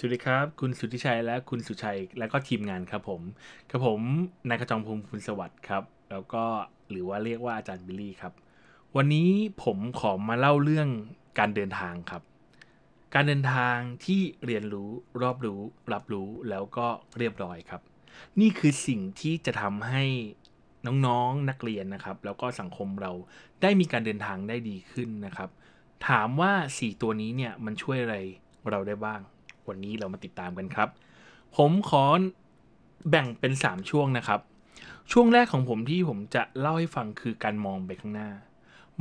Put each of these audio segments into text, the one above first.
สวัสดีครับคุณสุทธิชัยและคุณสุชัยและก็ทีมงานครับผมครับผมนายกระจงพงศ์คุณสวัสดิ์ครับ แล้วก็หรือว่าเรียกว่าอาจารย์บิลลี่ครับ วันนี้ผมขอมาเล่าเรื่องการเดินทางครับ การเดินทางที่เรียนรู้รอบรู้รับรู้แล้วก็เรียบร้อยครับ นี่คือสิ่งที่จะทำให้น้องๆนักเรียนนะครับแล้วก็สังคมเราได้มีการเดินทางได้ดีขึ้นนะครับถามว่า 4 ตัวนี้เนี่ยมันช่วยอะไรเราได้บ้างวันนี้เรามาติดตามกันครับ ผมขอแบ่งเป็น 3 ช่วงนะครับ ช่วงแรกของผมที่ผมจะเล่าให้ฟังคือการมองไปข้างหน้า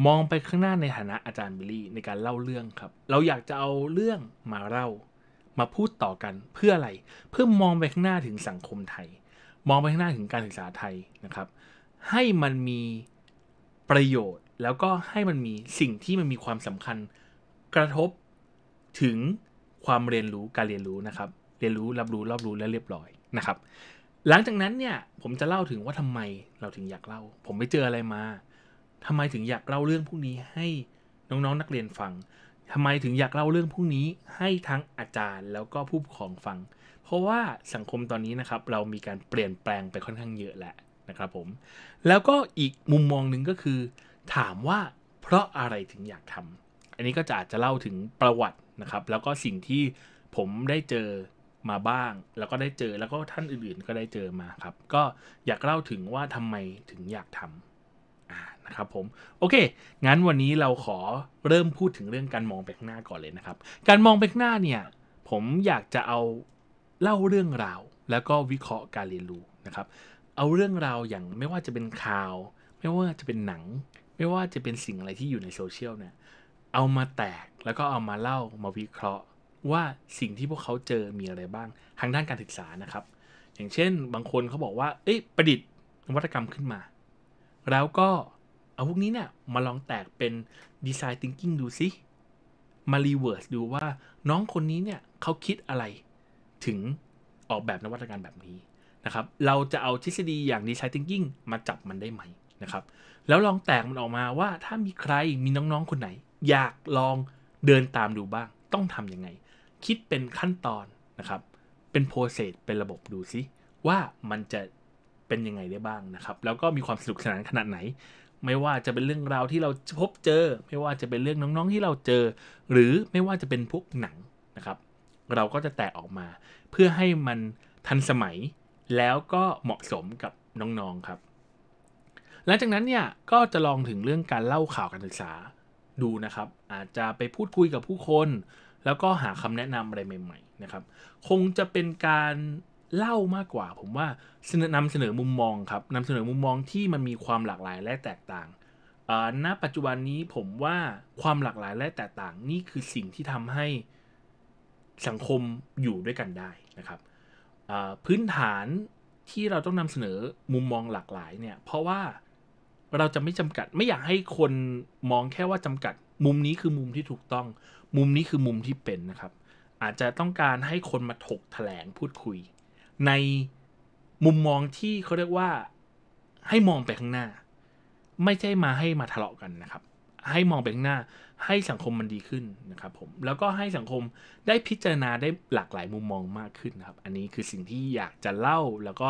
มองไปข้างหน้าในฐานะอาจารย์บิลลี่ในการเล่าเรื่องครับ เราอยากจะเอาเรื่องมาเล่า มาพูดต่อกันเพื่ออะไร เพื่อมองไปข้างหน้าถึงสังคมไทย มองไปข้างหน้าถึงการศึกษาไทยนะครับ ให้มันมีประโยชน์แล้วก็ให้มันมีสิ่งที่มันมีความสำคัญกระทบถึงความเรียนรู้การเรียนรู้นะครับเรียนรู้รับรู้รอบรู้และเรียบร้อยนะครับ หลังจากนั้นเนี่ยผมจะเล่าถึงว่าทำไมเราถึงอยากเล่า ผมไปเจออะไรมา ทำไมถึงอยากเล่าเรื่องพวกนี้ให้น้องๆนนักเรียนฟัง ทำไมถึงอยากเล่าเรื่องพวกนี้ให้ทั้งอาจารย์แล้วก็ผู้ปกครองฟัง เพราะว่าสังคมตอนนี้นะครับเรามีการเปลี่ยนแปลงไปค่อนข้างเยอะแหละนะครับผมแล้วก็อีกมุมมองหนึ่งก็คือ ถามว่าเพราะอะไรถึงอยากทำ อันนี้ก็จะอาจจะเล่าถึงประวัตินะครับแล้วก็สิ่งที่ผมได้เจอมาบ้าง แล้วก็ได้เจอแล้วก็ท่านอื่นๆก็ได้เจอมาครับ ก็อยากเล่าถึงว่าทำไมถึงอยากทำนะครับ ผมโอเคงั้นวันนี้เราขอเริ่มพูดถึงเรื่องการมองไปข้างหน้าก่อนเลยนะครับ การมองไปข้างหน้าเนี่ยผมอยากจะเอาเล่าเรื่องราว แล้วก็วิเคราะห์การเรียนรู้นะครับ เอาเรื่องราวอย่างไม่ว่าจะเป็นข่าว ไม่ว่าจะเป็นหนัง ไม่ว่าจะเป็นสิ่งอะไรที่อยู่ในโซเชียลเนี่ยเอามาแตกแล้วก็เอามาเล่ามาวิเคราะห์ว่าสิ่งที่พวกเขาเจอมีอะไรบ้างทางด้านการศึกษานะครับอย่างเช่นบางคนเขาบอกว่า เอ๊ะประดิษฐ์นวัตกรรมขึ้นมา แล้วก็เอาพวกนี้เนี่ยมาลองแตกเป็นดีไซน์ทิงกิ้งดูซิมารีเวิร์สดูว่าน้องคนนี้เนี่ยเขาคิดอะไรถึงออกแบบนวัตกรรมแบบนี้นะครับเราจะเอาทฤษฎีอย่างดีไซน์ทิงกิ้งมาจับมันได้ไหมนะครับแล้วลองแตกมันออกมาว่าถ้ามีใครมีน้องๆคนไหนอยากลองเดินตามดูบ้างต้องทำยังไง คิดเป็นขั้นตอนนะครับ เป็นโปรเซสเป็นระบบดูซิว่ามันจะเป็นยังไงได้บ้างนะครับ แล้วก็มีความสนุกสนานขนาดไหน ไม่ว่าจะเป็นเรื่องราวที่เราพบเจอ ไม่ว่าจะเป็นเรื่องน้องๆที่เราเจอ หรือไม่ว่าจะเป็นพวกหนังนะครับ เราก็จะแตกออกมา เพื่อให้มันทันสมัย แล้วก็เหมาะสมกับน้องๆครับหลังจากนั้นเนี่ยก็จะลองถึงเรื่องการเล่าข่าวการศึกษาดูนะครับ อาจจะไปพูดคุยกับผู้คน แล้วก็หาคำแนะนำอะไรใหม่ๆนะครับ คงจะเป็นการเล่ามากกว่า ผมว่าเสนอนำเสนอมุมมองครับนำเสนอมุมมองที่มันมีความหลากหลายและแตกต่างณปัจจุบันนี้ผมว่าความหลากหลายและแตกต่างนี่คือสิ่งที่ทำให้สังคมอยู่ด้วยกันได้นะครับพื้นฐานที่เราต้องนำเสนอมุมมองหลากหลายเนี่ย เพราะว่าเราจะไม่จำกัดไม่อยากให้คนมองแค่ว่าจำกัด มุมนี้คือมุมที่ถูกต้อง มุมนี้คือมุมที่เป็นนะครับ อาจจะต้องการให้คนมาถกแถลงพูดคุย ในมุมมองที่เขาเรียกว่า ให้มองไปข้างหน้า ไม่ใช่มาให้มาทะเลาะกันนะครับ ให้มองไปข้างหน้า ให้สังคมมันดีขึ้นนะครับ ผม แล้วก็ให้สังคมได้พิจารณาได้หลากหลาย มุมมองมากขึ้นนะครับ อันนี้คือสิ่งที่อยากจะเล่าแล้วก็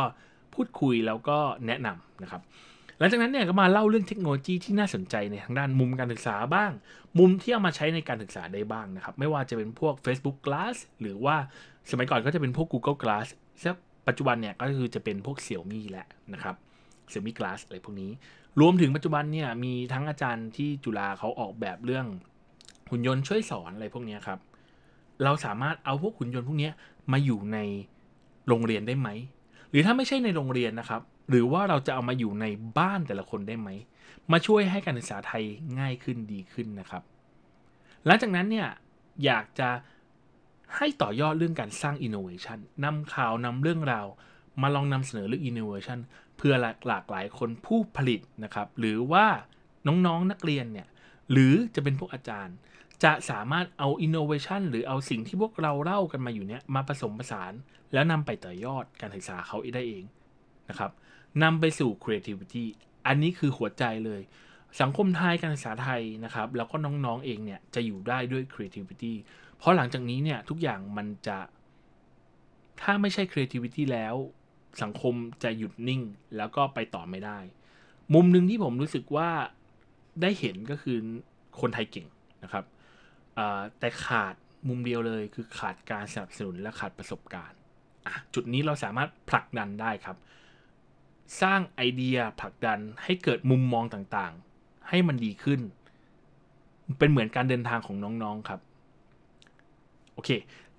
พูดคุยแล้วก็แนะนำนะครับหลังจากนั้นเนี่ยก็มาเล่าเรื่องเทคโนโลยีที่น่าสนใจในทางด้านมุมการศึกษาบ้าง มุมที่เอามาใช้ในการศึกษาได้บ้างนะครับ ไม่ว่าจะเป็นพวก Facebook Glass หรือว่าสมัยก่อนก็จะเป็นพวก Google Glass ซึ่งปัจจุบันเนี่ย ก็คือจะเป็นพวกเสี่ยวมี่แหละนะครับเสี่ยวมี่กลาสอะไรพวกนี้ รวมถึงปัจจุบันเนี่ยมีทั้งอาจารย์ที่จุฬาเขาออกแบบเรื่อง หุ่นยนต์ช่วยสอนอะไรพวกนี้ครับ เราสามารถเอาพวกหุ่นยนต์พวกนี้มาอยู่ในโรงเรียนได้ไหมหรือถ้าไม่ใช่ในโรงเรียนนะครับหรือว่าเราจะเอามาอยู่ในบ้านแต่ละคนได้ไหม มาช่วยให้การศึกษาไทยง่ายขึ้นดีขึ้นนะครับ หลังจากนั้นเนี่ยอยากจะให้ต่อยอดเรื่องการสร้างอินโนเวชันนำข่าวนำเรื่องราวมาลองนำเสนอเรื่องอินโนเวชันเพื่อหลากหลายคนผู้ผลิตนะครับ หรือว่าน้องๆนนักเรียนเนี่ยหรือจะเป็นพวกอาจารย์ จะสามารถเอาอินโนเวชันหรือเอาสิ่งที่พวกเราเล่ากันมาอยู่เนี่ยมาผสมผสาน แล้วนำไปต่อยอดการศึกษาเขาได้เองนะครับนำไปสู่ creativity อันนี้คือหัวใจเลย สังคมไทยการศึกษาไทยนะครับ แล้วก็น้องๆเองเนี่ย จะอยู่ได้ด้วย creativity เพราะหลังจากนี้เนี่ย ทุกอย่างมันจะ ถ้าไม่ใช่ creativity แล้ว สังคมจะหยุดนิ่งแล้วก็ไปต่อไม่ได้ มุมหนึ่งที่ผมรู้สึกว่าได้เห็นก็คือคนไทยเก่งนะครับ แต่ขาดมุมเดียวเลย คือขาดการสนับสนุนและขาดประสบการณ์ จุดนี้เราสามารถผลักดันได้ครับสร้างไอเดียผลักดันให้เกิดมุมมองต่างๆ ให้มันดีขึ้น เป็นเหมือนการเดินทางของน้องๆครับโอเค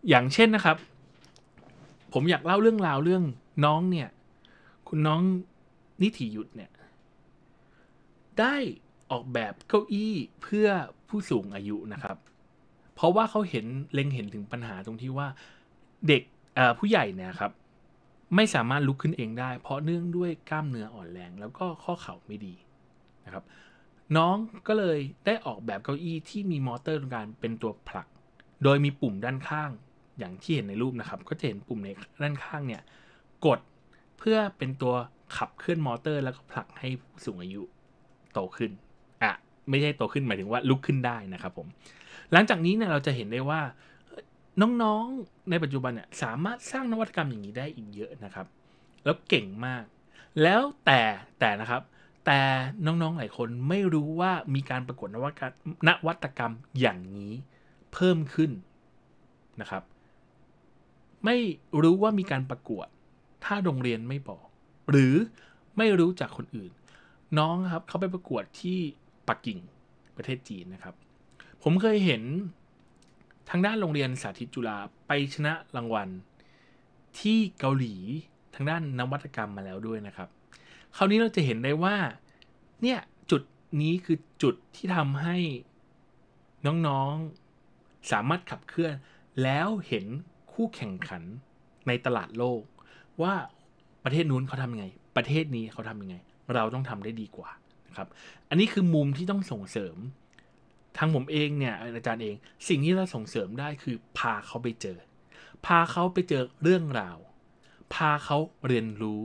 อย่างเช่นนะครับ ผมอยากเล่าเรื่องราวเรื่องน้องเนี่ยคุณน้องนิธิยุทธเนี่ย ได้ออกแบบเก้าอี้เพื่อผู้สูงอายุนะครับ เพราะว่าเขาเห็นเล็งเห็นถึงปัญหาตรงที่ว่า เด็กผู้ใหญ่เนี่ยครับไม่สามารถลุกขึ้นเองได้ เพราะเนื่องด้วยกล้ามเนื้ออ่อนแรง แล้วก็ข้อเข่าไม่ดีนะครับน้องก็เลยได้ออกแบบเก้าอี้ที่มีมอเตอร์ตรงกลางเป็นตัวผลักโดยมีปุ่มด้านข้างอย่างที่เห็นในรูปนะครับก็จะเห็นปุ่มในด้านข้างเนี่ยกดเพื่อเป็นตัวขับเคลื่อนมอเตอร์แล้วก็ผลักให้ผู้สูงอายุโตขึ้นอ่ะไม่ใช่โตขึ้นหมายถึงว่าลุกขึ้นได้นะครับผมหลังจากนี้เนี่ยเราจะเห็นได้ว่าน้องๆ ในปัจจุบันเนี่ยสามารถสร้างนวัตกรรมอย่างนี้ได้อีกเยอะนะครับ แล้วเก่งมาก แล้วแต่แต่นะครับแต่น้องๆ หลายคนไม่รู้ว่ามีการประกวดนวัตนวัตกรรมอย่างนี้เพิ่มขึ้นนะครับ ไม่รู้ว่ามีการประกวดถ้าโรงเรียนไม่บอก หรือไม่รู้จากคนอื่น น้องครับเขาไปประกวดที่ปักกิ่งประเทศจีนนะครับ ผมเคยเห็นทางด้านโรงเรียนสาธิตจุฬาไปชนะรางวัล ที่เกาหลีทางด้านนวัตกรรมมาแล้วด้วยนะครับ คราวนี้เราจะเห็นได้ว่าเนี่ยจุดนี้คือจุดที่ทำให้น้องๆสามารถขับเคลื่อน แล้วเห็นคู่แข่งขันในตลาดโลกว่าประเทศนู้นเขาทำยังไง ประเทศนี้เขาทำยังไง เราต้องทำได้ดีกว่านะครับ อันนี้คือมุมที่ต้องส่งเสริมทางผมเองเนี่ยอาจารย์เองสิ่งที่เราส่งเสริมได้คือ พาเขาไปเจอ พาเขาไปเจอเรื่องราว พาเขาเรียนรู้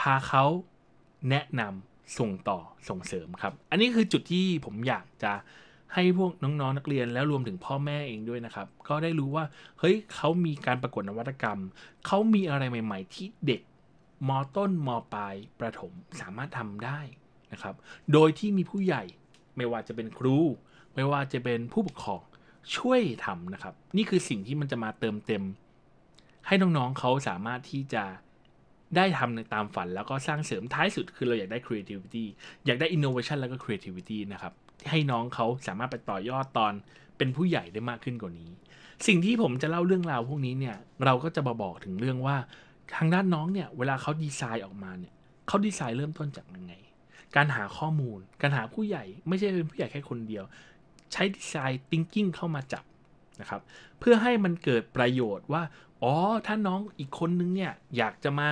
พาเขาแนะนำส่งต่อส่งเสริมครับอันนี้คือจุดที่ผมอยากจะให้พวกน้องๆนักเรียนแล้วรวมถึงพ่อแม่เองด้วยนะครับก็ได้รู้ว่าเฮ้ยเขามีการประกวดนวัตกรรมเขามีอะไรใหม่ ๆ ที่เด็กมต้นมปลายประถมสามารถทำได้นะครับโดยที่มีผู้ใหญ่ไม่ว่าจะเป็นครู ไม่ว่าจะเป็นผู้ปกครองช่วยทำนะครับ นี่คือสิ่งที่มันจะมาเติมเต็ม ให้น้องๆเขาสามารถที่จะได้ทำตามฝันแล้วก็สร้างเสริมท้ายสุด คือเราอยากได้ creativity อยากได้ innovation แล้วก็ creativity นะครับให้น้องเขาสามารถไปต่อยอดตอนเป็นผู้ใหญ่ได้มากขึ้นกว่านี้ สิ่งที่ผมจะเล่าเรื่องราวพวกนี้เนี่ย เราก็จะมาบอกถึงเรื่องว่าทางด้านน้องเนี่ยเวลาเขาดีไซน์ออกมาเนี่ยเขาดีไซน์เริ่มต้นจากยังไงการหาข้อมูล การหาผู้ใหญ่ไม่ใช่เป็นผู้ใหญ่แค่คนเดียว ใช้ดีไซน์ thinking เข้ามาจับนะครับ เพื่อให้มันเกิดประโยชน์ว่าอ๋อถ้าน้องอีกคนนึงเนี่ยอยากจะมา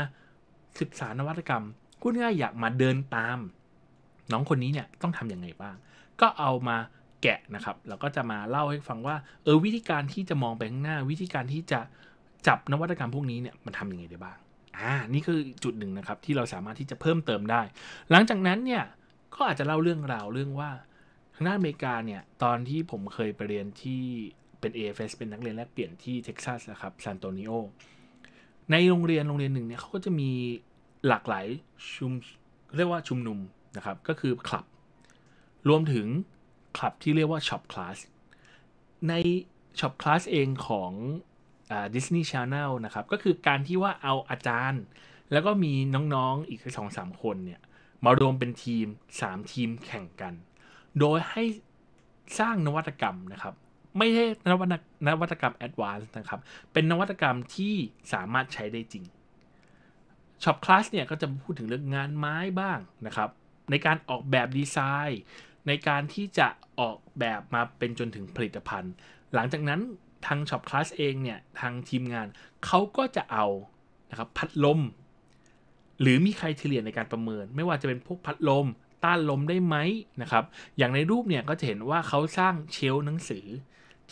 ศึกษานวัตกรรมพูดง่ายอยากมาเดินตาม น้องคนนี้เนี่ยต้องทำยังไงบ้าง ก็เอามาแกะนะครับแล้วก็จะมาเล่าให้ฟังว่าเออวิธีการที่จะมองไปข้างหน้าวิธีการที่จะจับนวัตกรรมพวกนี้เนี่ยมันทำยังไงได้บ้างอ่า นี่คือจุดหนึ่งนะครับที่เราสามารถที่จะเพิ่มเติมได้ หลังจากนั้นเนี่ย ก็อาจจะเล่าเรื่องราวเรื่องว่าทางด้านอเมริกาเนี่ย ตอนที่ผมเคยไปเรียนที่เป็น AFS เป็นนักเรียนแลกเปลี่ยนที่เท็กซัสนะครับซานโตนิโอ ในโรงเรียนโรงเรียนหนึ่งเนี่ยเขาก็จะมีหลากหลายชุมเรียกว่าชุมนุมนะครับ ก็คือคลับ รวมถึงคลับที่เรียกว่าช็อปคลาสในช็อปคลาสเองของดิสนีย์ชาแนลนะครับก็คือการที่ว่าเอาอาจารย์ แล้วก็มีน้องๆ อีกสองสามคนเนี่ยมารวมเป็นทีม 3 ทีมแข่งกัน โดยให้สร้างนวัตกรรมนะครับไม่ใช่นวัตนวัตกรรมแอดวานซ์นะครับเป็นนวัตกรรมที่สามารถใช้ได้จริงช็อปคลาสเนี่ยก็จะพูดถึงเรื่องงานไม้บ้างนะครับ ในการออกแบบดีไซน์ ในการที่จะออกแบบมาเป็นจนถึงผลิตภัณฑ์ หลังจากนั้นทางช็อปคลาสเองเนี่ยทางทีมงานเขาก็จะเอานะครับพัดลม หรือมีใครเฉลี่ยในการประเมิน ไม่ว่าจะเป็นพวกพัดลม ต้านลมได้ไหมนะครับ อย่างในรูปเนี่ยก็จะเห็นว่าเขาสร้างเชลหนังสือ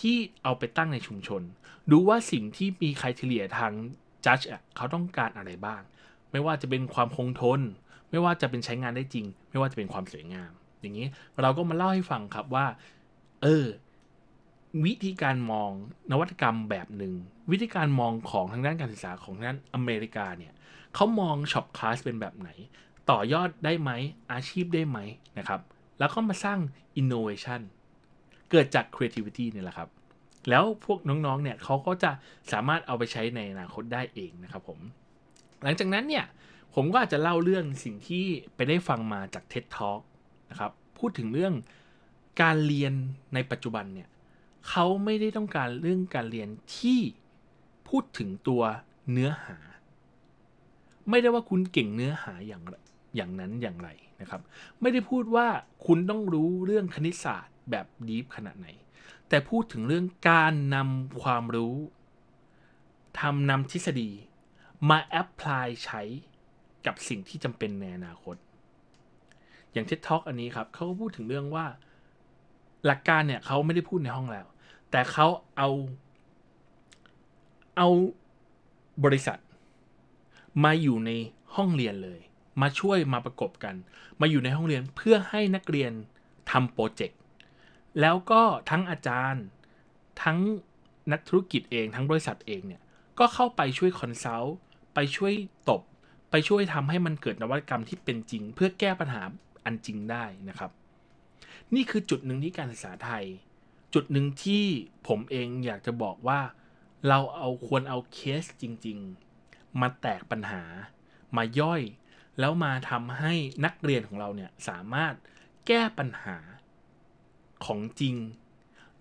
ที่เอาไปตั้งในชุมชนดูว่าสิ่งที่มีใครเฉลี่ยทางจัดเขาต้องการอะไรบ้าง ไม่ว่าจะเป็นความคงทน ไม่ว่าจะเป็นใช้งานได้จริง ไม่ว่าจะเป็นความสวยงาม อย่างนี้เราก็มาเล่าให้ฟังครับว่า เออวิธีการมองนวัตกรรมแบบหนึ่ง วิธีการมองของทางด้านการศึกษาของด้านอเมริกาเนี่ยเขามองช็อปคลาสเป็นแบบไหน ต่อยอดได้ไหม อาชีพได้ไหมนะครับแล้วก็มาสร้างอินโนเวชันเกิดจาก creativity เนี่ยแหละครับแล้วพวกน้องๆเนี่ยเขาก็จะสามารถเอาไปใช้ในอนาคตได้เองนะครับผมหลังจากนั้นเนี่ยผมก็อาจจะเล่าเรื่องสิ่งที่ไปได้ฟังมาจาก TED Talk นะครับพูดถึงเรื่องการเรียนในปัจจุบันเนี่ยเขาไม่ได้ต้องการเรื่องการเรียนที่พูดถึงตัวเนื้อหา ไม่ได้ว่าคุณเก่งเนื้อหาอย่างอย่างนั้นอย่างไรนะครับ ไม่ได้พูดว่าคุณต้องรู้เรื่องคณิตศาสตร์ แบบดีฟขนาดไหน แต่พูดถึงเรื่องการนำความรู้ทำนำทฤษฎีมาแอพพลายใช้กับสิ่งที่จำเป็นในอนาคต อย่างเท็ตท็อกอันนี้ครับเขาก็พูดถึงเรื่องว่าหลักการเนี่ยเขาไม่ได้พูดในห้องแล้วแต่เขาเอา เอาบริษัท มาอยู่ในห้องเรียนเลย มาช่วยมาประกบกัน มาอยู่ในห้องเรียนเพื่อให้นักเรียนทำโปรเจกต์ แล้วก็ทั้งอาจารย์ ทั้งนักธุรกิจเอง ทั้งบริษัทเองเนี่ย ก็เข้าไปช่วยคอนซัลท์ไปช่วยตบ ไปช่วยทำให้มันเกิดนวัตกรรมที่เป็นจริงเพื่อแก้ปัญหาอันจริงได้นะครับ นี่คือจุดหนึ่งที่การศึกษาไทยจุดหนึ่งที่ผมเองอยากจะบอกว่า เราเอาควรเอาเคสจริงๆ มาแตกปัญหามาย่อย แล้วมาทำให้นักเรียนของเราเนี่ยสามารถแก้ปัญหาของจริง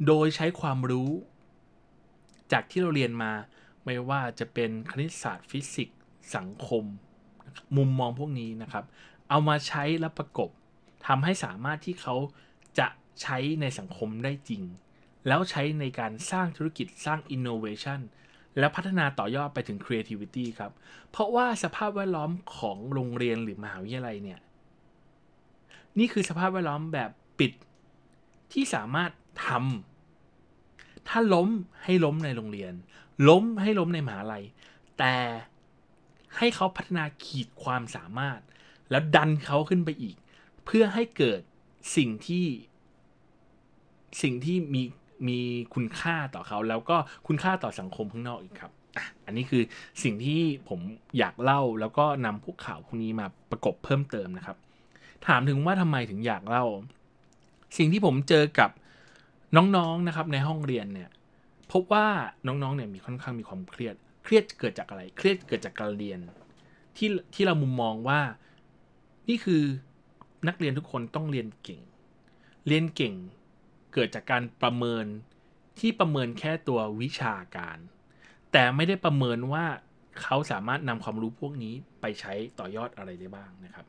โดยใช้ความรู้ จากที่เราเรียนมาไม่ว่าจะเป็นคณิตศาสตร์ฟิสิกส์สังคม มุมมองพวกนี้นะครับ เอามาใช้และประกบทำให้สามารถที่เขาจะใช้ในสังคมได้จริงแล้วใช้ในการสร้างธุรกิจสร้าง innovation และพัฒนาต่อยอดไปถึง creativity ครับ เพราะว่าสภาพแวดล้อมของโรงเรียนหรือมหาวิทยาลัยเนี่ย นี่คือสภาพแวดล้อมแบบปิดที่สามารถทำถ้าล้มให้ล้มในโรงเรียน ล้มให้ล้มในมหาลัยแต่ให้เขาพัฒนาขีดความสามารถ แล้วดันเขาขึ้นไปอีก เพื่อให้เกิดสิ่งที่สิ่งที่มีมีคุณค่าต่อเขาแล้วก็คุณค่าต่อสังคมข้างนอกอีกครับ อันนี้คือสิ่งที่ผมอยากเล่าแล้วก็นำพวกข่าวพวกนี้มาประกบเพิ่มเติมนะครับ ถามถึงว่าทำไมถึงอยากเล่า สิ่งที่ผมเจอกับน้องๆนะครับในห้องเรียนเนี่ย พบว่าน้องๆเนี่ยมีค่อนข้างมีความเครียด เครียดเกิดจากอะไร เครียดเกิดจากการเรียนที่ที่เรามุมมองว่า นี่คือนักเรียนทุกคนต้องเรียนเก่ง เรียนเก่งเกิดจากการประเมินที่ประเมินแค่ตัววิชาการ แต่ไม่ได้ประเมินว่าเขาสามารถนำความรู้พวกนี้ไปใช้ต่อยอดอะไรได้บ้างนะครับ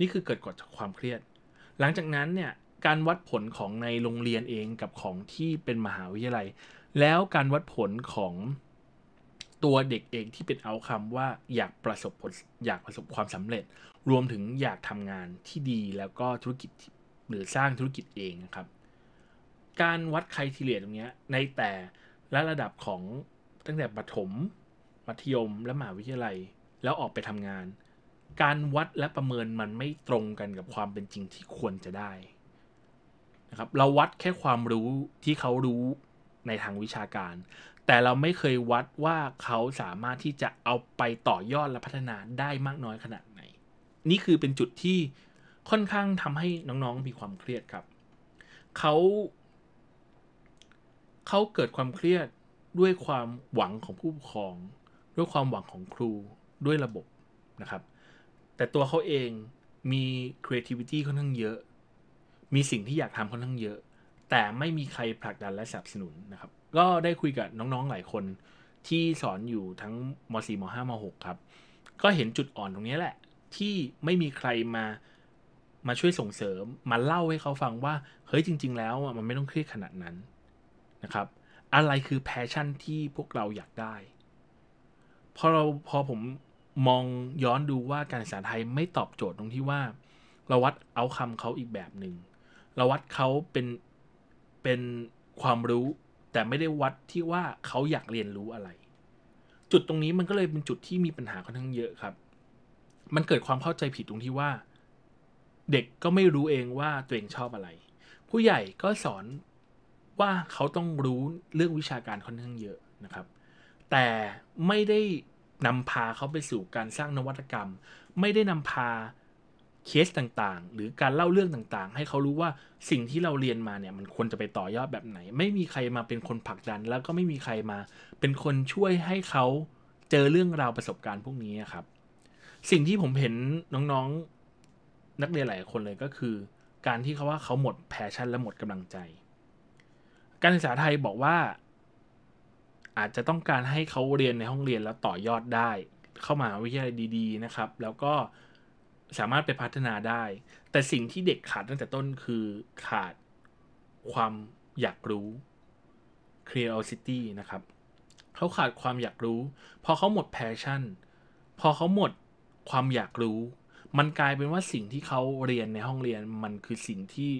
นี่คือเกิดกดจากความเครียด หลังจากนั้นเนี่ยการวัดผลของในโรงเรียนเองกับของที่เป็นมหาวิทยาลัย แล้วการวัดผลของตัวเด็กเองที่เป็นเอาคำว่าอยากประสบผลอยากประสบความสำเร็จ รวมถึงอยากทำงานที่ดีแล้วก็ธุรกิจหรือสร้างธุรกิจเองนะครับการวัดไครทีเรียตรงนี้ในแต่และระดับของตั้งแต่ประถม มัธยม และมหาวิทยาลัย แล้วออกไปทำงาน การวัดและประเมินมันไม่ตรงกันกับความเป็นจริงที่ควรจะได้นะครับเราวัดแค่ความรู้ที่เขารู้ในทางวิชาการ แต่เราไม่เคยวัดว่าเขาสามารถที่จะเอาไปต่อยอดและพัฒนาได้มากน้อยขนาดไหน นี่คือเป็นจุดที่ค่อนข้างทำให้น้องๆมีความเครียดครับเขาเขาเกิดความเครียดด้วยความหวังของผู้ปกครอง ด้วยความหวังของครู ด้วยระบบนะครับ แต่ตัวเขาเองมี creativity ค่อนข้างเยอะ มีสิ่งที่อยากทำค่อนข้างเยอะ แต่ไม่มีใครผลักดันและสนับสนุนนะครับ ก็ได้คุยกับน้องๆ หลายคนที่สอนอยู่ทั้งม .4 ม .5 ม .6 ครับ ก็เห็นจุดอ่อนตรงนี้แหละ ที่ไม่มีใครมามาช่วยส่งเสริม มาเล่าให้เขาฟังว่า เฮ้ยจริง ๆ แล้วมันไม่ต้องเครียดขนาดนั้นะครับอะไรคือแพชชั่นที่พวกเราอยากได้ พอเราพอผมมองย้อนดูว่าการศึกษาไทยไม่ตอบโจทย์ตรงที่ว่า เราวัดเอาคำเขาอีกแบบหนึ่ง เราวัดเขาเป็นเป็นความรู้แต่ไม่ได้วัดที่ว่าเขาอยากเรียนรู้อะไร จุดตรงนี้มันก็เลยเป็นจุดที่มีปัญหาค่อนข้างเยอะครับ มันเกิดความเข้าใจผิดตรงที่ว่า เด็กก็ไม่รู้เองว่าตัวเองชอบอะไร ผู้ใหญ่ก็สอนว่าเขาต้องรู้เรื่องวิชาการค่อนข้างเยอะนะครับ แต่ไม่ได้นำพาเขาไปสู่การสร้างนวัตกรรม ไม่ได้นำพาเคสต่างๆ หรือการเล่าเรื่องต่างๆ ให้เขารู้ว่าสิ่งที่เราเรียนมาเนี่ยมันควรจะไปต่อยอดแบบไหน ไม่มีใครมาเป็นคนผลักดัน แล้วก็ไม่มีใครมาเป็นคนช่วยให้เขาเจอเรื่องราวประสบการณ์พวกนี้ครับ สิ่งที่ผมเห็นน้องๆนักเรียนหลายคนเลยก็คือ การที่เขาว่าเขาหมดแพชชั่นและหมดกำลังใจการศึกษาไทยบอกว่า อาจจะต้องการให้เขาเรียนในห้องเรียนแล้วต่อยอดได้ เข้ามาวิทยาลัยดี ๆ นะครับ แล้วก็สามารถไปพัฒนาได้ แต่สิ่งที่เด็กขาดตั้งแต่ต้นคือขาดความอยากรู้ curiosity นะครับเขาขาดความอยากรู้ พอเขาหมด passion พอเขาหมดความอยากรู้ มันกลายเป็นว่าสิ่งที่เขาเรียนในห้องเรียนมันคือสิ่งที่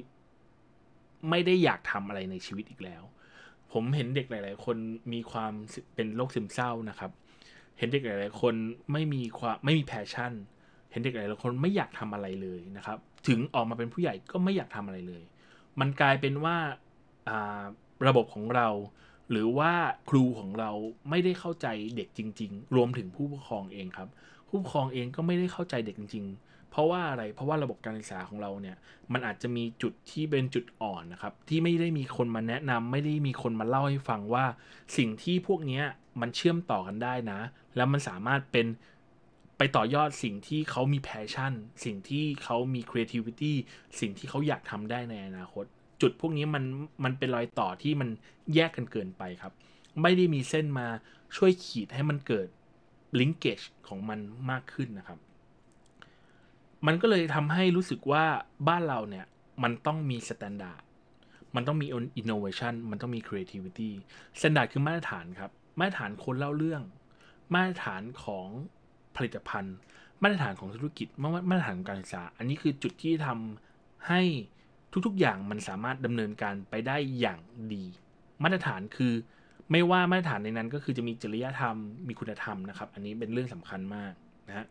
ไม่ได้อยากทำอะไรในชีวิตอีกแล้ว ผมเห็นเด็กหลาย ๆ คนมีความเป็นโรคซึมเศร้านะครับ เห็นเด็กหลายๆ คนไม่มีความไม่มีแพชชั่น เห็นเด็กหลายๆคนไม่อยากทำอะไรเลยนะครับ ถึงออกมาเป็นผู้ใหญ่ก็ไม่อยากทำอะไรเลย มันกลายเป็นว่าระบบของเรา หรือว่าครูของเราไม่ได้เข้าใจเด็กจริง ๆ รวมถึงผู้ปกครองเองครับ ผู้ปกครองเองก็ไม่ได้เข้าใจเด็กจริง ๆเพราะว่าอะไร เพราะว่าระบบการศึกษาของเราเนี่ย มันอาจจะมีจุดที่เป็นจุดอ่อนนะครับ ที่ไม่ได้มีคนมาแนะนำไม่ได้มีคนมาเล่าให้ฟังว่า สิ่งที่พวกนี้มันเชื่อมต่อกันได้นะ แล้วมันสามารถเป็นไปต่อยอดสิ่งที่เขามีแพชชั่น สิ่งที่เขามี creativity สิ่งที่เขาอยากทำได้ในอนาคต จุดพวกนี้มันมันเป็นรอยต่อที่มันแยกกันเกินไปครับ ไม่ได้มีเส้นมาช่วยขีดให้มันเกิด linkage ของมันมากขึ้นนะครับมันก็เลยทำให้รู้สึกว่าบ้านเราเนี่ยมันต้องมีสแตนดาร์ดมันต้องมีอินโนเวชันมันต้องมีครีเอทิวิตี้สแตนดาร์ดคือมาตรฐานครับ มาตรฐานคนเล่าเรื่อง มาตรฐานของผลิตภัณฑ์ มาตรฐานของธุรกิจมาตรฐานของการศึกษา อันนี้คือจุดที่ทำให้ทุกๆ อย่างมันสามารถดำเนินการไปได้อย่างดี มาตรฐานคือไม่ว่ามาตรฐานในนั้นก็คือจะมีจริยธรรม มีคุณธรรมนะครับ อันนี้เป็นเรื่องสำคัญมากนะฮะ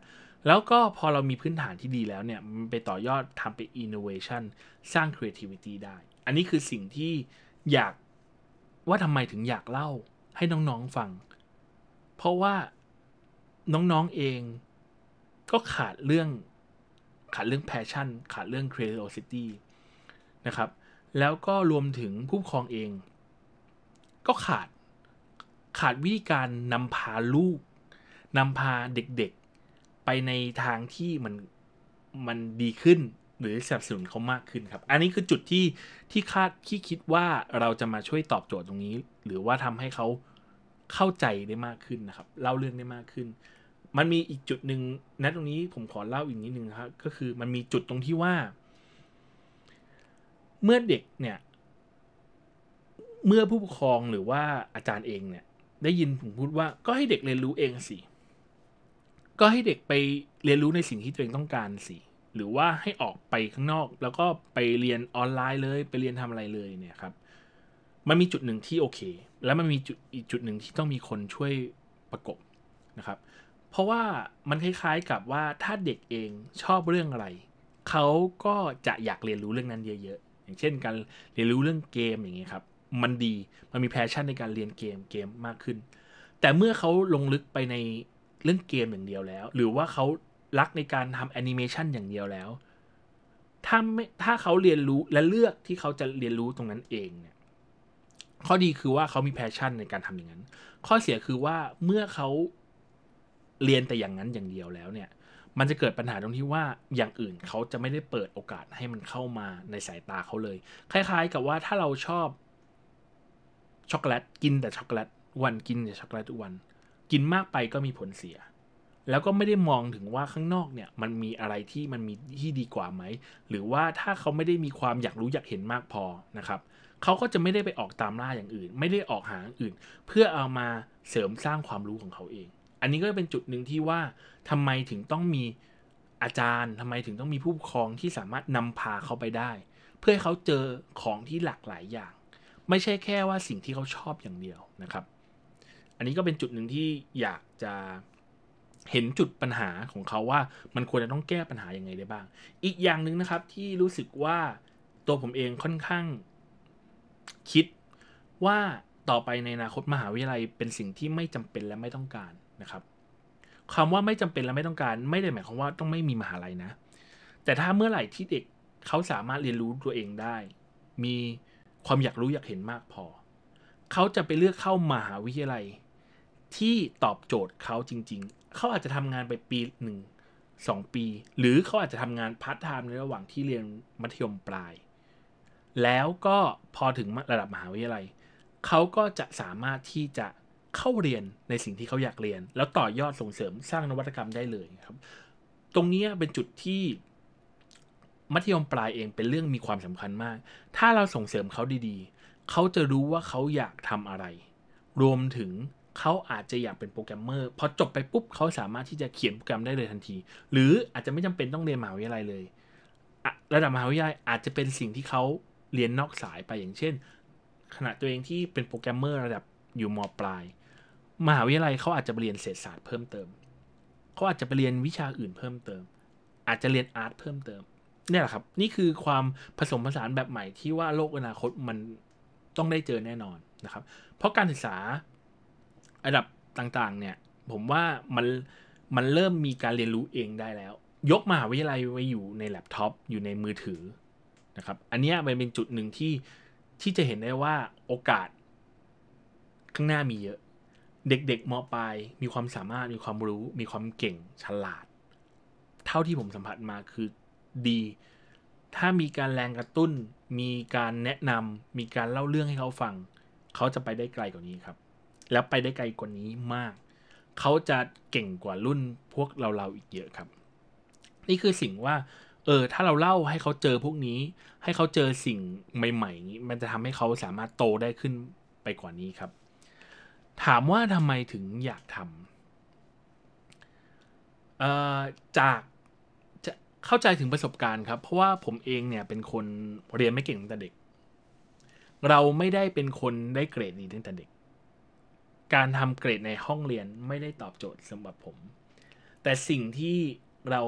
แล้วก็พอเรามีพื้นฐานที่ดีแล้วเนี่ย มันไปต่อยอดทำเป็น innovation สร้าง creativity ได้ อันนี้คือสิ่งที่อยากว่าทำไมถึงอยากเล่าให้น้อง ๆ ฟัง เพราะว่าน้องๆเอง ก็ขาดเรื่อง ขาดเรื่อง passion ขาดเรื่อง c r i a t i t y นะครับ แล้วก็รวมถึงผู้ปกครองเอง ก็ขาดขาดวิธีการนำพาลูกนำพาเด็กๆไปในทางที่มันมันดีขึ้นหรือสนับสนุนเขามากขึ้นครับ อันนี้คือจุดที่ที่คาดที่คิดว่าเราจะมาช่วยตอบโจทย์ตรงนี้ หรือว่าทำให้เขาเข้าใจได้มากขึ้นนะครับเล่าเรื่องได้มากขึ้น มันมีอีกจุดหนึ่งนะตรงนี้ผมขอเล่าอีกนิดนึงครับก็คือมันมีจุดตรงที่ว่า เมื่อเด็กเนี่ย เมื่อผู้ปกครองหรือว่าอาจารย์เองเนี่ย ได้ยินผมพูดว่าก็ให้เด็กเรียนรู้เองสิเก็ให้เด็กไปเรียนรู้ในสิ่งที่ตัวเองต้องการสิ หรือว่าให้ออกไปข้างนอกแล้วก็ไปเรียนออนไลน์เลยไปเรียนทำอะไรเลยเนี่ยครับ มันมีจุดหนึ่งที่โอเค แล้วมันมีจุดอีกจุดหนึ่งที่ต้องมีคนช่วยประกบนะครับ เพราะว่ามันคล้ายๆกับว่าถ้าเด็กเองชอบเรื่องอะไรเขาก็จะอยากเรียนรู้เรื่องนั้นเยอะๆ อย่างเช่นการเรียนรู้เรื่องเกมอย่างเงี้ยครับ มันดีมันมีแพชชั่นในการเรียนเกมเกมมากขึ้น แต่เมื่อเขาลงลึกไปในเรื่องเกมอย่างเดียวแล้ว หรือว่าเขารักในการทำแอนิเมชันอย่างเดียวแล้วถ้าไม่ถ้าเขาเรียนรู้และเลือกที่เขาจะเรียนรู้ตรงนั้นเองเนี่ยข้อดีคือว่าเขามีแพชชั่นในการทำอย่างนั้น ข้อเสียคือว่าเมื่อเขาเรียนแต่อย่างนั้นอย่างเดียวแล้ว เนี่ย มันจะเกิดปัญหาตรงที่ว่าอย่างอื่นเขาจะไม่ได้เปิดโอกาสให้มันเข้ามาในสายตาเขาเลย คล้าย ๆ กับว่าถ้าเราชอบช็อกโกแลตกินแต่ช็อกโกแลตวันกินแต่ช็อกโกแลตทุกวันกินมากไปก็มีผลเสีย แล้วก็ไม่ได้มองถึงว่าข้างนอกเนี่ยมันมีอะไรที่มันมีที่ดีกว่าไหม หรือว่าถ้าเขาไม่ได้มีความอยากรู้อยากเห็นมากพอนะครับ เขาก็จะไม่ได้ไปออกตามล่าอย่างอื่น ไม่ได้ออกหาอื่น เพื่อเอามาเสริมสร้างความรู้ของเขาเอง อันนี้ก็เป็นจุดหนึ่งที่ว่า ทำไมถึงต้องมีอาจารย์ ทำไมถึงต้องมีผู้ปกครองที่สามารถนำพาเขาไปได้ เพื่อให้เขาเจอของที่หลากหลายอย่าง ไม่ใช่แค่ว่าสิ่งที่เขาชอบอย่างเดียวนะครับอันนี้ก็เป็นจุดหนึ่งที่อยากจะเห็นจุดปัญหาของเขาว่ามันควรจะต้องแก้ปัญหายังไงได้บ้าง อีกอย่างหนึ่งนะครับที่รู้สึกว่าตัวผมเองค่อนข้างคิดว่าต่อไปในอนาคตมหาวิทยาลัยเป็นสิ่งที่ไม่จำเป็นและไม่ต้องการนะครับคำว่าไม่จำเป็นและไม่ต้องการ ไม่ได้หมายความว่าต้องไม่มีมหาลัยนะ แต่ถ้าเมื่อไหร่ที่เด็กเขาสามารถเรียนรู้ตัวเองได้ มีความอยากรู้อยากเห็นมากพอ เขาจะไปเลือกเข้ามหาวิทยาลัยที่ตอบโจทย์เขาจริงๆ เขาอาจจะทำงานไปปีหนึ่งสองปี หรือเขาอาจจะทำงานพาร์ทไทม์ในระหว่างที่เรียนมัธยมปลาย แล้วก็พอถึงระดับมหาวิทยาลัย เขาก็จะสามารถที่จะเข้าเรียนในสิ่งที่เขาอยากเรียน แล้วต่อยอดส่งเสริมสร้างนวัตกรรมได้เลยครับ ตรงนี้เป็นจุดที่มัธยมปลายเองเป็นเรื่องมีความสำคัญมาก ถ้าเราส่งเสริมเขาดีๆ เขาจะรู้ว่าเขาอยากทำอะไร รวมถึงเขาอาจจะอยากเป็นโปรแกรมเมอร์พอจบไปปุ๊บเขาสามารถที่จะเขียนโปรแกรมได้เลยทันที หรืออาจจะไม่จำเป็นต้องเรียนมหาวิทยาลัยเลยระดับมหาวิทยาลัยอาจจะเป็นสิ่งที่เขาเรียนนอกสายไปอย่างเช่น ขณะตัวเองที่เป็นโปรแกรมเมอร์ระดับอยู่มปลายมหาวิทยาลัยเขาอาจจะไปเรียนเศรษฐศาสตร์เพิ่มเติมเขาอาจจะไปเรียนวิชาอื่นเพิ่มเติมอาจจะเรียนอาร์ตเพิ่มเติมนี่แหละครับ นี่คือความผสมผสานแบบใหม่ที่ว่าโลกอนาคตมันต้องได้เจอแน่นอนนะครับ เพราะการศึกษาระดับต่างๆเนี่ย ผมว่ามันมันเริ่มมีการเรียนรู้เองได้แล้ว ยกมหาวิทยาลัยไว้อยู่ในแล็ปท็อปอยู่ในมือถือนะครับอันนี้มันเป็นจุดหนึ่งที่ที่จะเห็นได้ว่าโอกาส ข้างหน้ามีเยอะเด็กๆมปลายมีความสามารถมีความรู้ มีความเก่งฉลาด เท่าที่ผมสัมผัสมาคือดี ถ้ามีการแรงกระตุ้นมีการแนะนำมีการเล่าเรื่องให้เขาฟัง เขาจะไปได้ไกลกว่านี้ครับแล้วไปได้ไกลกว่านี้มาก เขาจะเก่งกว่ารุ่นพวกเราๆอีกเยอะครับ นี่คือสิ่งว่า เออ ถ้าเราเล่าให้เขาเจอพวกนี้ ให้เขาเจอสิ่งใหม่ๆนี้ มันจะทำให้เขาสามารถโตได้ขึ้นไปกว่านี้ครับ ถามว่าทำไมถึงอยากทำเอ่อ จากจะเข้าใจถึงประสบการณ์ครับ เพราะว่าผมเองเนี่ยเป็นคนเรียนไม่เก่งตั้งแต่เด็ก เราไม่ได้เป็นคนได้เกรดดีตั้งแต่เด็กการทำเกรดในห้องเรียนไม่ได้ตอบโจทย์สำหรับผม แต่สิ่งที่เรา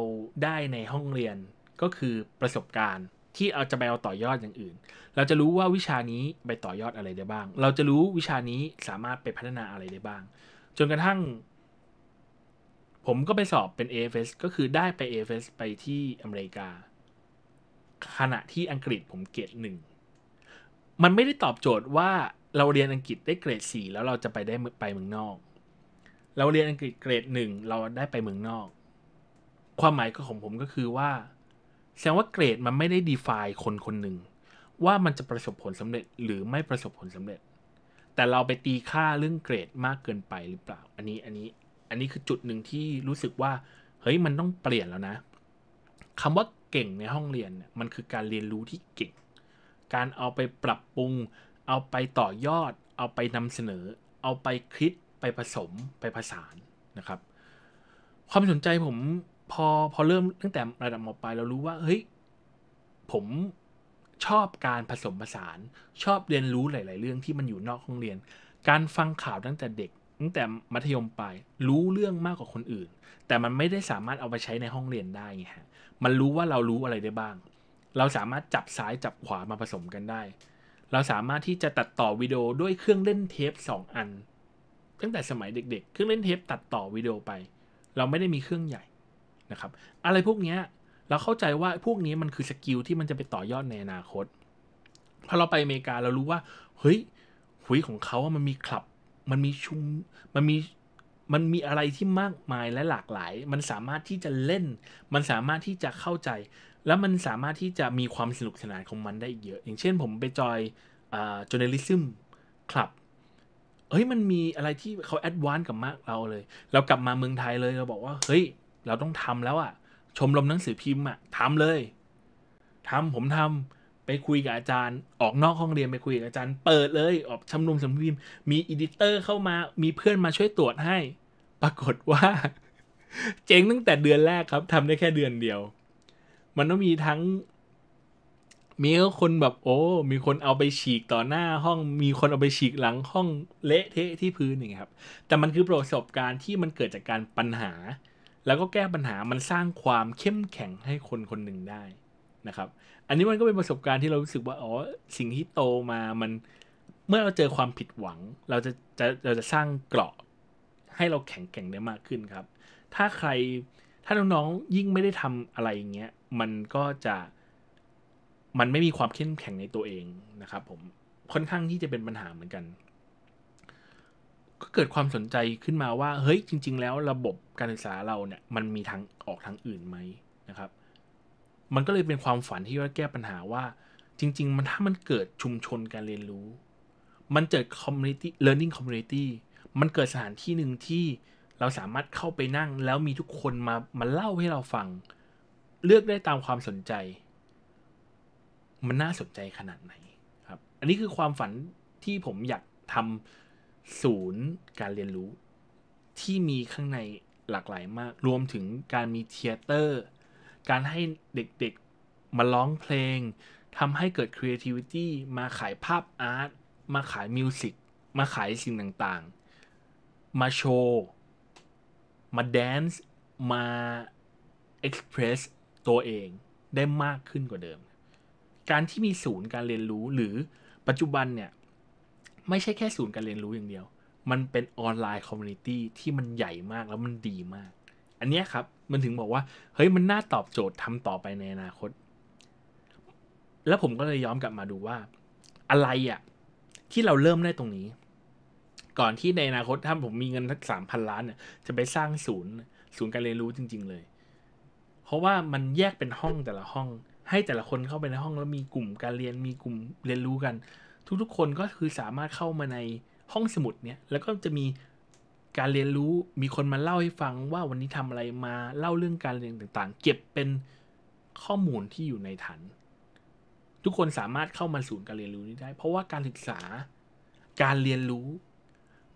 ได้ในห้องเรียนก็คือประสบการณ์ที่เอาจะไปเอาต่อยอดอย่างอื่น เราจะรู้ว่าวิชานี้ไปต่อยอดอะไรได้บ้าง เราจะรู้วิชานี้สามารถไปพัฒนาอะไรได้บ้าง จนกระทั่ง ผมก็ไปสอบเป็น AFS ก็คือได้ไป AFS ไปที่อเมริกา ขณะที่อังกฤษผมเกรดหนึ่ง มันไม่ได้ตอบโจทย์ว่าเราเรียนอังกฤษได้เกรดสี่แล้วเราจะไปได้ไปเมืองนอก เราเรียนอังกฤษเกรดหนึ่งเราได้ไปเมืองนอก ความหมายของผมก็คือว่า แสดงว่าเกรดมันไม่ได้ define คนคนหนึ่งว่ามันจะประสบผลสำเร็จหรือไม่ประสบผลสำเร็จ แต่เราไปตีค่าเรื่องเกรดมากเกินไปหรือเปล่า อันนี้อันนี้ อันนี้คือจุดหนึ่งที่รู้สึกว่าเฮ้ยมันต้องเปลี่ยนแล้วนะ คำว่าเก่งในห้องเรียนเนี่ยมันคือการเรียนรู้ที่เก่ง การเอาไปปรับปรุงเอาไปต่อยอด เอาไปนำเสนอ เอาไปคิด ไปผสม ไปผสานนะครับ ความสนใจผมพอพอเริ่มตั้งแต่ระดับมปลายเรารู้ว่าเฮ้ยผมชอบการผสมผสาน ชอบเรียนรู้หลาย ๆ เรื่องที่มันอยู่นอกห้องเรียน การฟังข่าวตั้งแต่เด็ก ตั้งแต่มัธยมปลายรู้เรื่องมากกว่าคนอื่น แต่มันไม่ได้สามารถเอาไปใช้ในห้องเรียนได้ไงฮะมันรู้ว่าเรารู้อะไรได้บ้าง เราสามารถจับซ้ายจับขวามาผสมกันได้เราสามารถที่จะตัดต่อวิดีโอด้วยเครื่องเล่นเทป 2 อัน ตั้งแต่สมัยเด็กๆเครื่องเล่นเทปตัดต่อวิดีโอไป เราไม่ได้มีเครื่องใหญ่นะครับอะไรพวกนี้เราเข้าใจว่าพวกนี้มันคือสกิลที่มันจะไปต่อยอดในอนาคตพอเราไปอเมริกาเรารู้ว่าเฮ้ยหุยของเขามันมีคลับ มันมีชุมมันมีมันมีอะไรที่มากมายและหลากหลาย มันสามารถที่จะเล่น มันสามารถที่จะเข้าใจแล้วมันสามารถที่จะมีความสนุกสนานของมันได้เยอะ อย่างเช่นผมไปจอยจอร์นลิซึมคลับเฮ้ยมันมีอะไรที่เขาแอดวานซ์กับมากเราเลย เรากลับมาเมืองไทยเลยเราบอกว่า เฮ้ย เราต้องทำแล้วอะ่ะ ชมรมหนังสือพิมพ์อะ่ะทำเลย ทำผมทำไปคุยกับอาจารย์ ออกนอกห้องเรียนไปคุยกับอาจารย์ เปิดเลย ออกชมรมสัมพิมพ์ มีอีดิเตอร์เข้ามา มีเพื่อนมาช่วยตรวจให้ ปรากฏว่า เจ๊งตั้งแต่เดือนแรกครับทำได้แค่เดือนเดียวมันต้องมีทั้งมีคนแบบโอ้มีคนเอาไปฉีกต่อหน้าห้องมีคนเอาไปฉีกหลังห้องเละเทะที่พื้นอย่างเงี้ยครับ แต่มันคือประสบการณ์ที่มันเกิดจากการปัญหา แล้วก็แก้ปัญหามันสร้างความเข้มแข็งให้คนคนหนึ่งได้นะครับ อันนี้มันก็เป็นประสบการณ์ที่เรารู้สึกว่าอ๋อสิ่งที่โตมามันเมื่อเราเจอความผิดหวัง เราจะจะเราจะสร้างเกราะให้เราแข็งแกร่งได้มากขึ้นครับ ถ้าใครถ้าน้องๆยิ่งไม่ได้ทำอะไรอย่างเงี้ยมันก็จะ มันไม่มีความเข้มแข็งในตัวเองนะครับผมค่อนข้างที่จะเป็นปัญหาเหมือนกัน ก็เกิดความสนใจขึ้นมาว่าเฮ้ย จริง ๆ แล้วระบบการศึกษาเราเนี่ยมันมีทางออกทางอื่นไหมนะครับ มันก็เลยเป็นความฝันที่ว่าแก้ปัญหาว่าจริงๆ มันถ้ามันเกิดชุมชนการเรียนรู้ มันเกิดคอมมูนิตี้เลิร์นนิ่งคอมมูนิตี้มันเกิดสถานที่หนึ่งที่เราสามารถเข้าไปนั่งแล้วมีทุกคนมามาเล่าให้เราฟังเลือกได้ตามความสนใจ มันน่าสนใจขนาดไหนครับ อันนี้คือความฝันที่ผมอยากทำศูนย์การเรียนรู้ ที่มีข้างในหลากหลายมาก รวมถึงการมีเทเตอร์ การให้เด็กๆมาร้องเพลงทำให้เกิด creativity มาขายภาพอาร์ตมาขายมิวสิกมาขายสิ่งต่างๆ มาโชว์ มาแดนซ์มา express ตัวเองได้มากขึ้นกว่าเดิม การที่มีศูนย์การเรียนรู้หรือปัจจุบันเนี่ย ไม่ใช่แค่ศูนย์การเรียนรู้อย่างเดียว มันเป็นออนไลน์คอมมูนิตี้ที่มันใหญ่มากแล้วมันดีมาก อันนี้ครับ มันถึงบอกว่า เฮ้ยมันน่าตอบโจทย์ทำต่อไปในอนาคต แล้วผมก็เลยย้อมกลับมาดูว่าอะไรอะที่เราเริ่มได้ตรงนี้ ก่อนที่ในอนาคตถ้าผมมีเงินสักสามพันล้านเนี่ยจะไปสร้างศูนย์ ศูนย์การเรียนรู้จริง ๆเลยเพราะว่ามันแยกเป็นห้องแต่ละห้อง ให้แต่ละคนเข้าไปในห้องแล้วมีกลุ่มการเรียนมีกลุ่มเรียนรู้กัน ทุกๆคนก็คือสามารถเข้ามาในห้องสมุดเนี่ยแล้วก็จะมีการเรียนรู้มีคนมาเล่าให้ฟังว่าวันนี้ทำอะไรมาเล่าเรื่องการเรียนต่างๆ เก็บเป็นข้อมูลที่อยู่ในฐานทุกคนสามารถเข้ามาศูนย์การเรียนรู้นี้ได้ เพราะว่าการศึกษาการเรียนรู้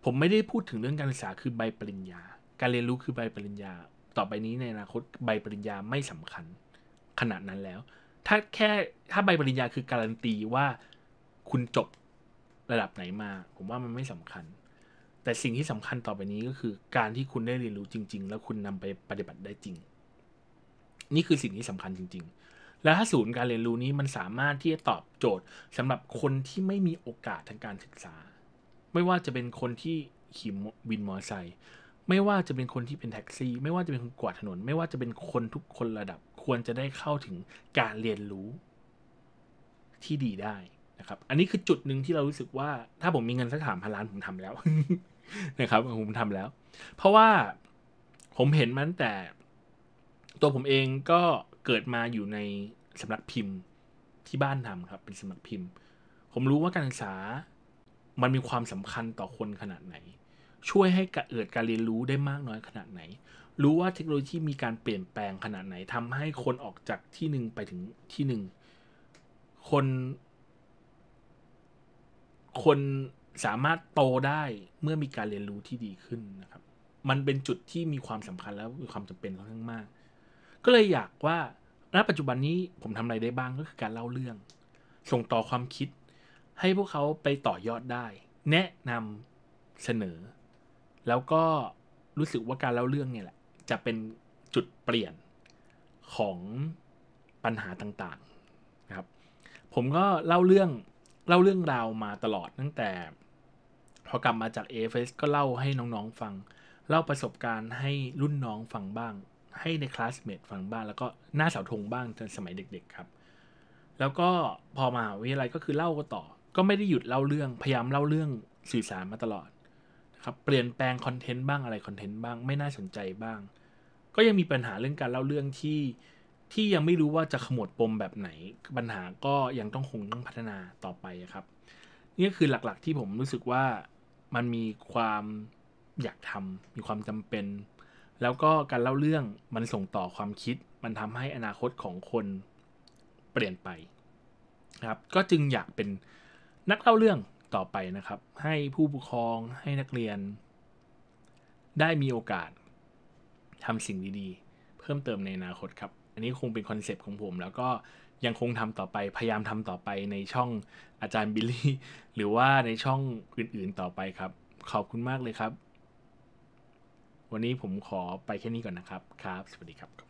ผมไม่ได้พูดถึงเรื่องการศึกษาคือใบปริญญา การเรียนรู้คือใบปริญญาต่อไปนี้ในอนาคตใบปริญญาไม่สำคัญขนาดนั้นแล้ว ถ้าแค่ถ้าใบปริญญาคือการันตีว่าคุณจบระดับไหนมา ผมว่ามันไม่สำคัญ แต่สิ่งที่สำคัญต่อไปนี้ก็คือ การที่คุณได้เรียนรู้จริง ๆ แล้วคุณนำไปปฏิบัติได้จริง นี่คือสิ่งที่สำคัญจริง ๆ และถ้าศูนย์การเรียนรู้นี้มันสามารถที่จะตอบโจทย์สำหรับคนที่ไม่มีโอกาสทางการศึกษา ไม่ว่าจะเป็นคนที่ขี่วินมอเตอร์ไซค์ไม่ว่าจะเป็นคนที่เป็นแท็กซี่ไม่ว่าจะเป็นคนกวาดถนน ไม่ว่าจะเป็นคนทุกคนระดับ ควรจะได้เข้าถึงการเรียนรู้ที่ดีได้นะครับ อันนี้คือจุดหนึ่งที่เรารู้สึกว่าถ้าผมมีเงินสักสามพันล้านผมทำแล้ว นะครับ ผมทำแล้ว เพราะว่าผมเห็นมันแต่ ตัวผมเองก็เกิดมาอยู่ในสำนักพิมพ์ที่บ้านทำครับ เป็นสำนักพิมพ์ ผมรู้ว่าการศึกษา มันมีความสำคัญต่อคนขนาดไหนช่วยให้เกิดการเรียนรู้ได้มากน้อยขนาดไหน รู้ว่าเทคโนโลยีมีการเปลี่ยนแปลงขนาดไหน ทำให้คนออกจากที่หนึ่งไปถึงที่หนึ่ง คน คนสามารถโตได้เมื่อมีการเรียนรู้ที่ดีขึ้นนะครับ มันเป็นจุดที่มีความสำคัญและมีความจำเป็นค่อนข้างมาก ก็เลยอยากว่าณปัจจุบันนี้ผมทำอะไรได้บ้างก็คือการเล่าเรื่อง ส่งต่อความคิดให้พวกเขาไปต่อยอดได้ แนะนำเสนอแล้วก็รู้สึกว่าการเล่าเรื่องเนี่ยแหละจะเป็นจุดเปลี่ยนของปัญหาต่างๆนะครับผมก็เล่าเรื่องเล่าเรื่องราวมาตลอดตั้งแต่ พอกลับมาจากเอ s ก็เล่าให้น้องๆฟังเล่าประสบการณ์ให้รุ่นน้องฟังบ้าง ให้ในคลาสเมทฟังบ้าง แล้วก็หน้าเสาธงบ้างจนสมัยเด็กๆครับ แล้วก็พอมาวิทยาลัยก็คือเล่าก็ต่อ ก็ไม่ได้หยุดเล่าเรื่องพยายามเล่าเรื่องสื่อสารมาตลอดครับเปลี่ยนแปลงคอนเทนต์บ้างอะไรคอนเทนต์บ้างไม่น่าสนใจบ้าง ก็ยังมีปัญหาเรื่องการเล่าเรื่องที่ที่ยังไม่รู้ว่าจะขมวดปมแบบไหนปัญหาก็ยังต้องคงต้องพัฒนาต่อไปครับ นี่คือหลักๆที่ผมรู้สึกว่ามันมีความอยากทำมีความจำเป็น แล้วก็การเล่าเรื่องมันส่งต่อความคิด มันทำให้อนาคตของคนเปลี่ยนไปครับก็จึงอยากเป็นนักเล่าเรื่องต่อไปนะครับให้ผู้ปกครองให้นักเรียนได้มีโอกาสทำสิ่งดีๆ เพิ่มเติมในอนาคตครับ อันนี้คงเป็นคอนเซปต์ของผมแล้วก็ยังคงทำต่อไปพยายามทำต่อไปในช่องอาจารย์บิลลี่หรือว่าในช่องอื่นๆต่อไปครับขอบคุณมากเลยครับ วันนี้ผมขอไปแค่นี้ก่อนนะครับครับ สวัสดีครับ